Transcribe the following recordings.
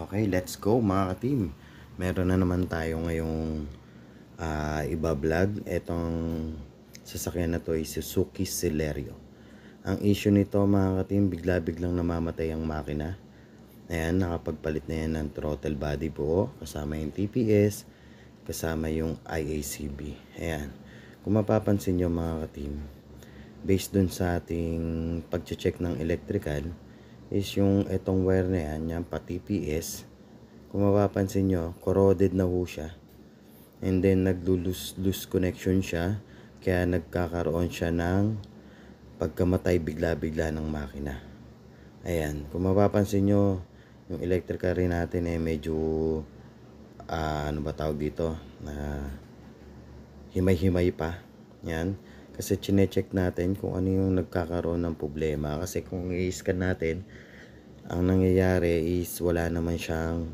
Okay, let's go mga ka-team. Meron na naman tayo ngayong uh, iba-vlog. Itong sasakyan na to ay Suzuki Celerio. Ang issue nito mga ka-team, bigla-biglang namamatay ang makina. Ayan, nakapagpalit na yan ng throttle body po. Kasama yung TPS, kasama yung IACB. Ayan. Kung mapapansin nyo mga ka-team, based dun sa ating pag-check ng electrical, is yung itong wire na yan, yan pa TPS. Kung mapapansin nyo, corroded na ho siya. And then naglulus-lose connection siya. Kaya nagkakaroon siya ng pagkamatay bigla-bigla ng makina. Ayan, kung mapapansin nyo, yung electrical rin natin eh medyo uh, ano ba tawag dito na uh, himay-himay pa. Yan kasi chinecheck natin kung ano yung nagkakaroon ng problema kasi kung i-scan natin ang nangyayari is wala naman siyang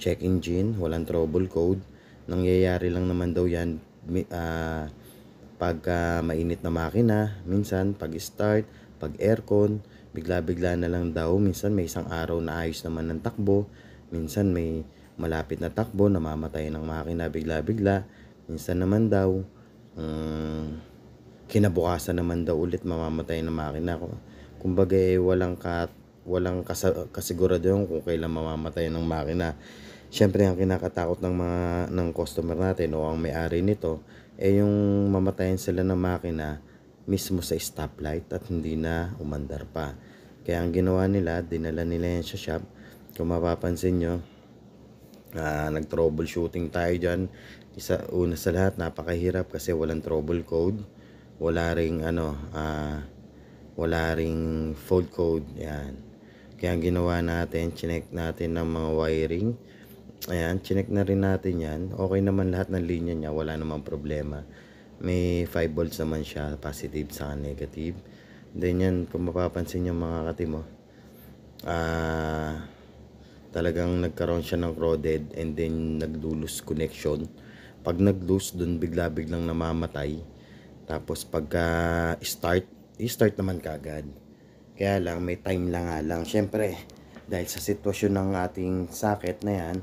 check engine walang trouble code nangyayari lang naman daw yan uh, ah, pag uh, mainit na makina minsan pag start pag aircon bigla bigla na lang daw minsan may isang araw na ayos naman ng takbo minsan may malapit na takbo namamatay ng makina bigla bigla minsan naman daw um, kinabukasan naman daw ulit mamamatay na makina ko. Kumbaga eh, walang ka, walang kasa, kasigurado yung kung kailan mamamatay ng makina. Siyempre ang kinakatakot ng mga ng customer natin o ang may-ari nito eh yung mamatayan sila ng makina mismo sa stoplight at hindi na umandar pa. Kaya ang ginawa nila, dinala nila yan sa shop. Kung mapapansin nyo, uh, nag-troubleshooting tayo dyan. Isa, una sa lahat, napakahirap kasi walang trouble code wala ring ano uh, wala ring fault code yan kaya ginawa natin chinek natin ng mga wiring ayan chinek na rin natin yan okay naman lahat ng linya niya wala namang problema may 5 volts naman siya positive sa negative then yan kung mapapansin nyo mga katimo ah talagang nagkaroon siya ng crowded and then nag connection. Pag nag-lose, dun bigla-biglang namamatay tapos pagka start, i-start naman kagad. Kaya lang may time lang nga lang. Siyempre, dahil sa sitwasyon ng ating sakit na yan,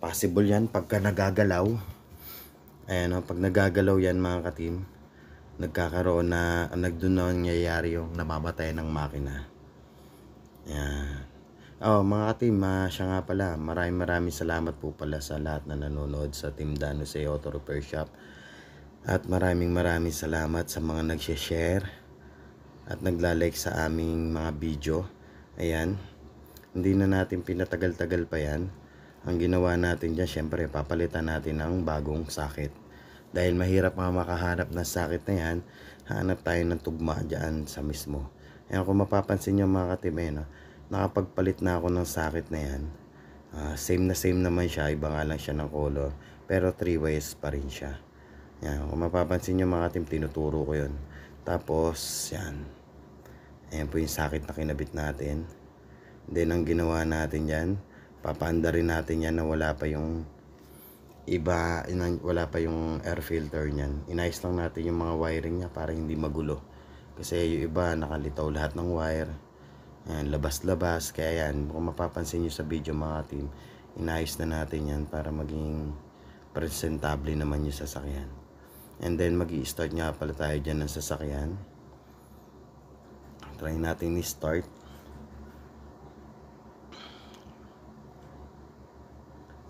possible yan pagka nagagalaw. Ayan o, pag nagagalaw yan mga katim, nagkakaroon na, nagdoon na nangyayari yung namamatay ng makina. Ayan. Oh, mga team, uh, ah, siya nga pala. Maraming maraming salamat po pala sa lahat na nanonood sa Team Dano Auto Repair Shop. At maraming maraming salamat sa mga nagsishare at naglalike sa aming mga video. Ayan. Hindi na natin pinatagal-tagal pa yan. Ang ginawa natin dyan, syempre, papalitan natin ng bagong sakit. Dahil mahirap nga makahanap ng sakit na yan, hanap tayo ng tugma dyan sa mismo. Ayan, kung mapapansin nyo mga katime, no, ah, nakapagpalit na ako ng sakit na yan. Uh, same na same naman siya, iba nga lang siya ng color. Pero 3 ways pa rin siya. Yan, kung mapapansin nyo mga team, tinuturo ko yon Tapos, yan. Ayan po yung sakit na kinabit natin. Then, ang ginawa natin yan, papanda rin natin yan na wala pa yung iba, wala pa yung air filter niyan. Inayos lang natin yung mga wiring niya para hindi magulo. Kasi yung iba, nakalitaw lahat ng wire. Ayan, labas-labas. Kaya yan, kung mapapansin nyo sa video mga team, inayos na natin yan para maging presentable naman yung sasakyan. And then mag start nga pala tayo dyan ng sasakyan. Try natin ni-start.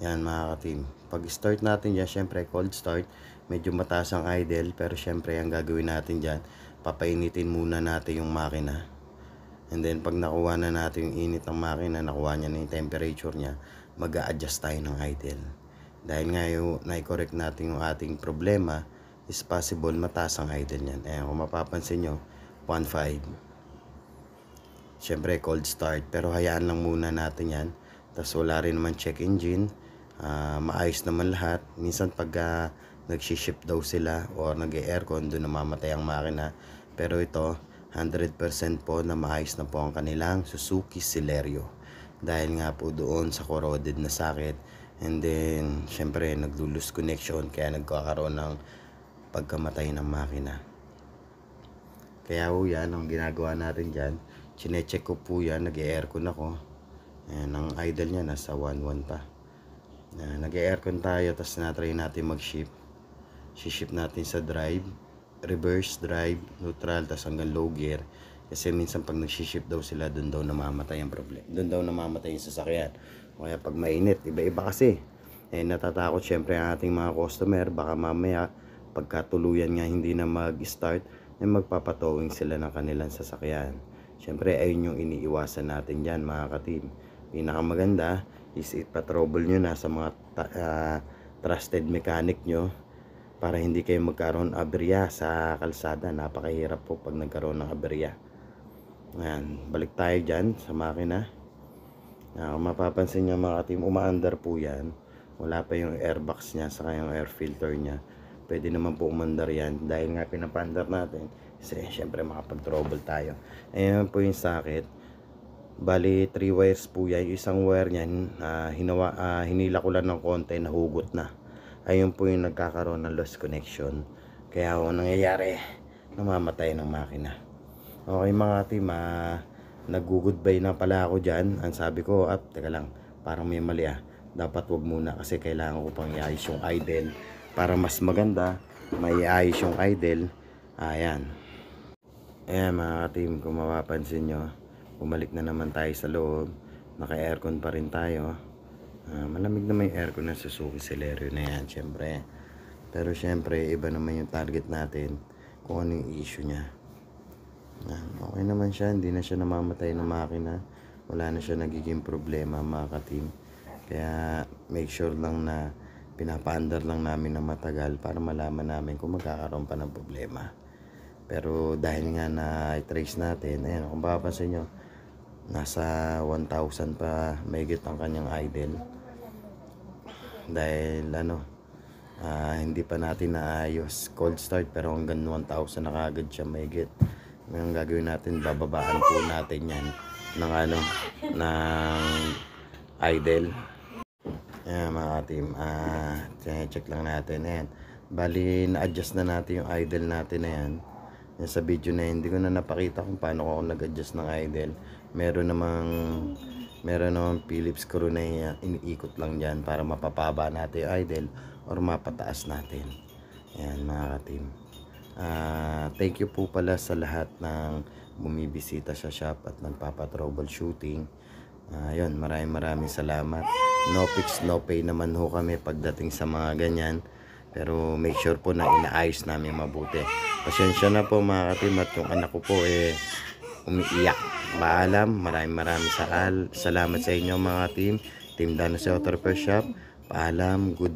Yan mga ka-team. Pag start natin dyan, syempre cold start. Medyo mataas ang idle pero syempre ang gagawin natin dyan, papainitin muna natin yung makina. And then pag nakuha na natin yung init ng makina, nakuha niya na yung temperature niya, mag adjust tayo ng idle. Dahil nga yung na-correct natin yung ating problema, is possible mataas ang idle niyan. Ayan, kung mapapansin nyo, 1.5. Syempre cold start. Pero hayaan lang muna natin yan. Tapos wala rin naman check engine. Uh, maayos naman lahat. Minsan pag uh, ah, nagsiship daw sila or nag-aircon, doon namamatay ang makina. Pero ito, 100% po na maayos na po ang kanilang Suzuki Celerio. Dahil nga po doon sa corroded na sakit. And then, syempre, naglulose connection kaya nagkakaroon ng pagkamatay ng makina. Kaya po yan, ang ginagawa natin dyan, chinecheck ko po yan, nag-aircon ako. Ayan, ang idle niya nasa 1-1 pa. Nag-aircon tayo, tapos natry natin mag-ship. Siship natin sa drive, reverse drive, neutral, tapos hanggang low gear. Kasi minsan pag nagsiship daw sila, doon daw namamatay ang problem. Doon daw namamatay yung sasakyan. kaya pag mainit, iba-iba kasi. Eh, natatakot syempre ang ating mga customer, baka mamaya pagkatuluyan nga hindi na mag-start, ay magpapatowing sila ng kanilang sasakyan. Siyempre, ayun yung iniiwasan natin dyan mga ka-team. Pinakamaganda is ipatrouble nyo na sa mga uh, trusted mechanic nyo para hindi kayo magkaroon ng aberya sa kalsada. Napakahirap po pag nagkaroon ng aberya. Ayan, balik tayo dyan sa makina. Uh, kung mapapansin nyo mga ka-team, umaandar po yan. Wala pa yung airbox niya sa kanyang air filter niya pwede naman po umandar yan dahil nga pinapandar natin kasi syempre makapag-trouble tayo ayan po yung socket bali 3 wires po yan yung isang wire nyan uh, ah, hinawa, uh, hinila ko lang ng konti nahugot na ayun po yung nagkakaroon ng lost connection kaya ako nangyayari namamatay ng makina okay mga team uh, nag-goodbye na pala ako dyan ang sabi ko ah teka lang parang may mali ah dapat wag muna kasi kailangan ko pang iayos yung idle para mas maganda may ayos yung idle ayan ayan mga team kung mapapansin nyo bumalik na naman tayo sa loob naka aircon pa rin tayo uh, malamig na may aircon na Suzuki Celerio na yan syempre pero syempre iba naman yung target natin kung ano yung issue nya uh, okay naman siya hindi na siya namamatay ng makina wala na siya nagiging problema mga ka-team kaya make sure lang na pinapaandar lang namin na matagal para malaman namin kung magkakaroon pa ng problema. Pero dahil nga na i-trace natin, ayan, kung papansin nyo, nasa 1,000 pa mayigit ang kanyang idle. Dahil ano, uh, hindi pa natin naayos cold start pero hanggang 1,000 na kagad siya mayigit. Ang gagawin natin, bababaan po natin yan ng ano, ng idle Ayan mga team, ah, check lang natin. Ayan. Bali, na-adjust na natin yung idle natin na yan. Sa video na hindi ko na napakita kung paano ako nag-adjust ng idle. Meron namang meron namang Philips screw na iniikot lang dyan para mapapaba natin yung idle or mapataas natin. Ayan mga ka-team. Uh, thank you po pala sa lahat ng bumibisita sa shop at nagpapa-troubleshooting. Uh, yun, maraming maraming salamat no fix no pay naman ho kami pagdating sa mga ganyan pero make sure po na inaayos namin mabuti pasensya na po mga katim yung anak ko po eh umiiyak maalam maraming maraming saal salamat sa inyo mga team team Danos sa Waterproof Shop paalam good